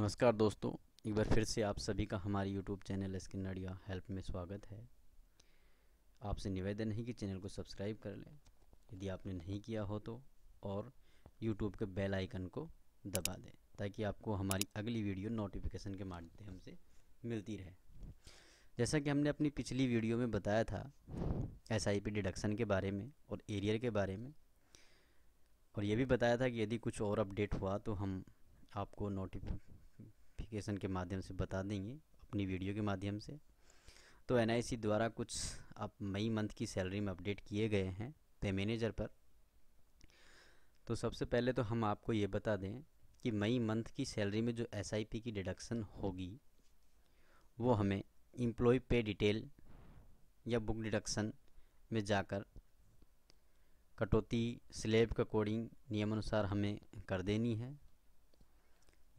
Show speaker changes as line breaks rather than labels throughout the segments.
नमस्कार दोस्तों एक बार फिर से आप सभी का हमारे यूट्यूब चैनल एस नडिया हेल्प में स्वागत है आपसे निवेदन है कि चैनल को सब्सक्राइब कर लें यदि आपने नहीं किया हो तो और यूट्यूब के बेल आइकन को दबा दें ताकि आपको हमारी अगली वीडियो नोटिफिकेशन के माध्यम से मिलती रहे जैसा कि हमने अपनी पिछली वीडियो में बताया था एस आई पी डिडक्शन के बारे में और एरियर के बारे में और ये भी बताया था कि यदि कुछ और अपडेट हुआ तो हम आपको नोटिफिक नोटिफिकेशन के माध्यम से बता देंगे अपनी वीडियो के माध्यम से तो एन द्वारा कुछ अब मई मंथ की सैलरी में अपडेट किए गए हैं पे मैनेजर पर तो सबसे पहले तो हम आपको ये बता दें कि मई मंथ की सैलरी में जो एस की डिडक्शन होगी वो हमें एम्प्लॉय पे डिटेल या बुक डिडक्शन में जाकर कटौती स्लेब अकॉर्डिंग नियमानुसार हमें कर देनी है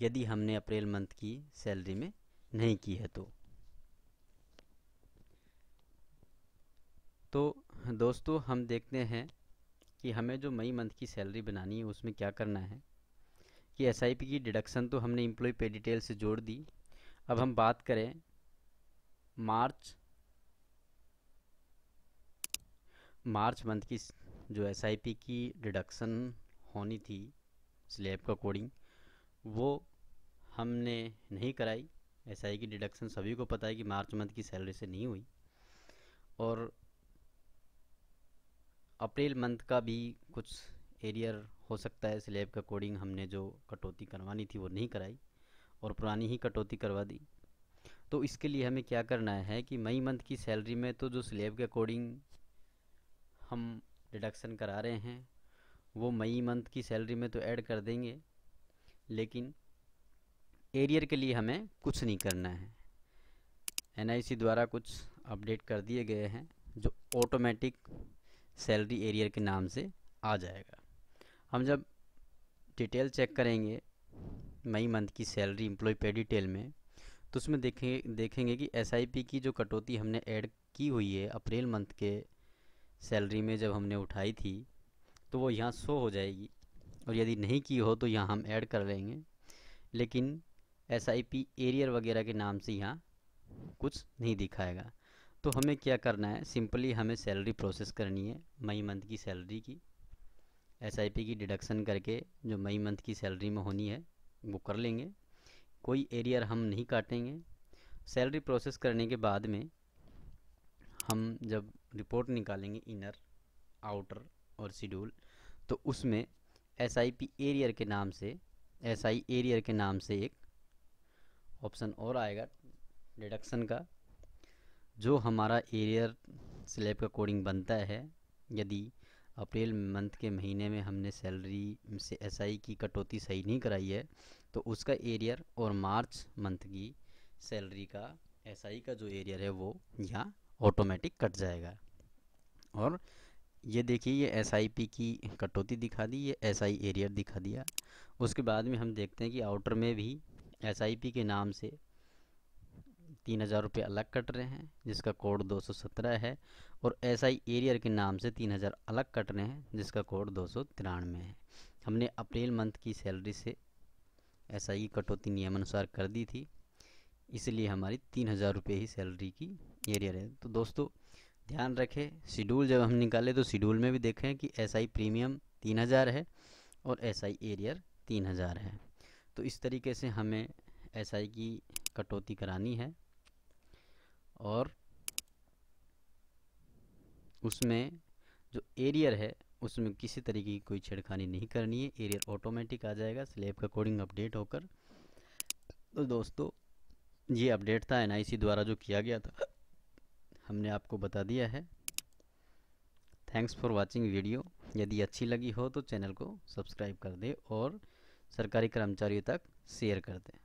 यदि हमने अप्रैल मंथ की सैलरी में नहीं की है तो तो दोस्तों हम देखते हैं कि हमें जो मई मंथ की सैलरी बनानी है उसमें क्या करना है कि एस की डिडक्शन तो हमने एम्प्लॉय पे डिटेल से जोड़ दी अब हम बात करें मार्च मार्च मंथ की जो एस की डिडक्शन होनी थी स्लैब का कोडिंग वो हमने नहीं कराई एस की डिडक्शन सभी को पता है कि मार्च मंथ की सैलरी से नहीं हुई और अप्रैल मंथ का भी कुछ एरियर हो सकता है स्लेब का कोडिंग हमने जो कटौती करवानी थी वो नहीं कराई और पुरानी ही कटौती करवा दी तो इसके लिए हमें क्या करना है कि मई मंथ की सैलरी में तो जो स्लेब के अकॉर्डिंग हम डिडक्शन करा रहे हैं वो मई मंथ की सैलरी में तो ऐड कर देंगे लेकिन एरियर के लिए हमें कुछ नहीं करना है एनआईसी द्वारा कुछ अपडेट कर दिए गए हैं जो ऑटोमेटिक सैलरी एरियर के नाम से आ जाएगा हम जब डिटेल चेक करेंगे मई मंथ की सैलरी एम्प्लॉय पे डिटेल में तो उसमें देखेंगे देखेंगे कि एस की जो कटौती हमने ऐड की हुई है अप्रैल मंथ के सैलरी में जब हमने उठाई थी तो वो यहाँ शो हो जाएगी और यदि नहीं की हो तो यहाँ हम ऐड कर लेंगे लेकिन एस आई पी एरियर वगैरह के नाम से यहाँ कुछ नहीं दिखाएगा तो हमें क्या करना है सिंपली हमें सैलरी प्रोसेस करनी है मई मंथ की सैलरी की एस आई पी की डिडक्शन करके जो मई मंथ की सैलरी में होनी है वो कर लेंगे कोई एरियर हम नहीं काटेंगे सैलरी प्रोसेस करने के बाद में हम जब रिपोर्ट निकालेंगे इनर आउटर और शेड्यूल तो उसमें एस आई पी एरियर के नाम से एस आई एरियर के नाम से एक ऑप्शन और आएगा डिडक्शन का जो हमारा एरियर स्लेब का कोडिंग बनता है यदि अप्रैल मंथ के महीने में हमने सैलरी से एसआई की कटौती सही नहीं कराई है तो उसका एरियर और मार्च मंथ की सैलरी का एसआई का जो एरियर है वो यहाँ ऑटोमेटिक कट जाएगा और ये देखिए ये एसआईपी की कटौती दिखा दी ये एसआई एरियर दिखा दिया उसके बाद में हम देखते हैं कि आउटर में भी एस के नाम से तीन हज़ार रुपये अलग कट रहे हैं जिसका कोड 217 है और एस आई एरियर के नाम से तीन हज़ार अलग कट रहे हैं जिसका कोड दो सौ तिरानवे है हमने अप्रैल मंथ की सैलरी से एस आई कटौती नियमानुसार कर दी थी इसलिए हमारी तीन हज़ार रुपये ही सैलरी की एरियर है तो दोस्तों ध्यान रखें शेड्यूल जब हम निकाले तो शेड्यूल में भी देखें कि एस प्रीमियम तीन हज़ार है और एस एरियर तीन हज़ार है तो इस तरीके से हमें एस SI की कटौती करानी है और उसमें जो एरियर है उसमें किसी तरीके की कोई छेड़खानी नहीं करनी है एरियर ऑटोमेटिक आ जाएगा स्लेब का कोडिंग अपडेट होकर तो दोस्तों ये अपडेट था एन द्वारा जो किया गया था हमने आपको बता दिया है थैंक्स फॉर वाचिंग वीडियो यदि अच्छी लगी हो तो चैनल को सब्सक्राइब कर दे और सरकारी कर्मचारियों तक शेयर कर दें